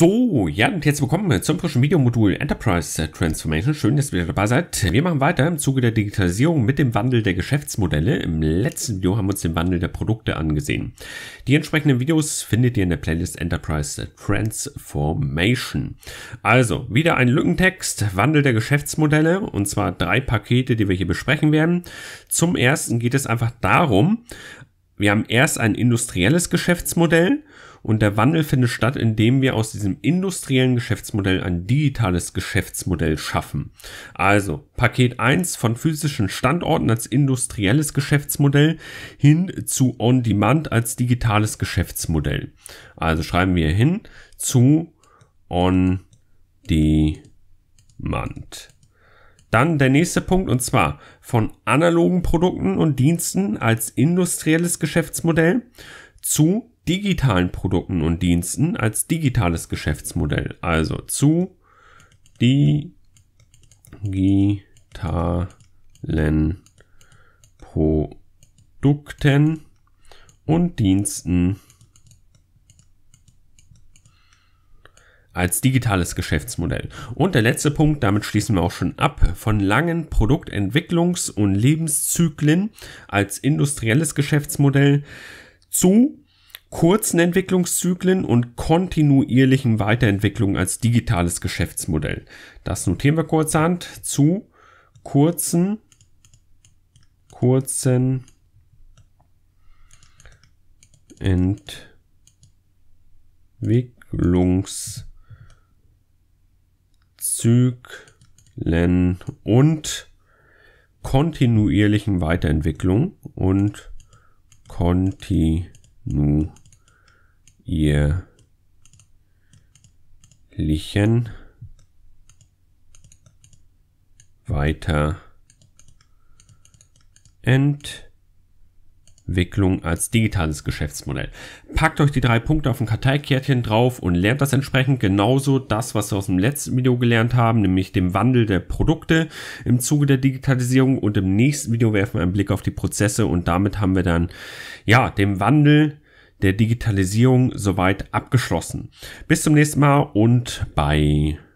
So, ja, und jetzt willkommen zum frischen Videomodul Enterprise Transformation. Schön, dass ihr wieder dabei seid. Wir machen weiter im Zuge der Digitalisierung mit dem Wandel der Geschäftsmodelle. Im letzten Video haben wir uns den Wandel der Produkte angesehen. Die entsprechenden Videos findet ihr in der Playlist Enterprise Transformation. Also, wieder ein Lückentext, Wandel der Geschäftsmodelle, und zwar drei Pakete, die wir hier besprechen werden. Zum ersten geht es einfach darum, wir haben erst ein industrielles Geschäftsmodell, und der Wandel findet statt, indem wir aus diesem industriellen Geschäftsmodell ein digitales Geschäftsmodell schaffen. Also Paket 1 von physischen Standorten als industrielles Geschäftsmodell hin zu On-Demand als digitales Geschäftsmodell. Also schreiben wir hin zu On-Demand. Dann der nächste Punkt und zwar von analogen Produkten und Diensten als industrielles Geschäftsmodell zu digitalen Produkten und Diensten als digitales Geschäftsmodell. Also zu digitalen Produkten und Diensten als digitales Geschäftsmodell. Und der letzte Punkt, damit schließen wir auch schon ab, von langen Produktentwicklungs- und Lebenszyklen als industrielles Geschäftsmodell zu kurzen Entwicklungszyklen und kontinuierlichen Weiterentwicklungen als digitales Geschäftsmodell. Das notieren wir kurzhand zu kurzen, kurzen Entwicklungszyklen und kontinuierlichen Weiterentwicklungen und kontinuierlichen nu ihr Lichen weiter ent Entwicklung als digitales Geschäftsmodell. Packt euch die drei Punkte auf ein Karteikärtchen drauf und lernt das entsprechend genauso das, was wir aus dem letzten Video gelernt haben, nämlich dem Wandel der Produkte im Zuge der Digitalisierung und im nächsten Video werfen wir einen Blick auf die Prozesse und damit haben wir dann ja, den Wandel der Digitalisierung soweit abgeschlossen. Bis zum nächsten Mal und bye.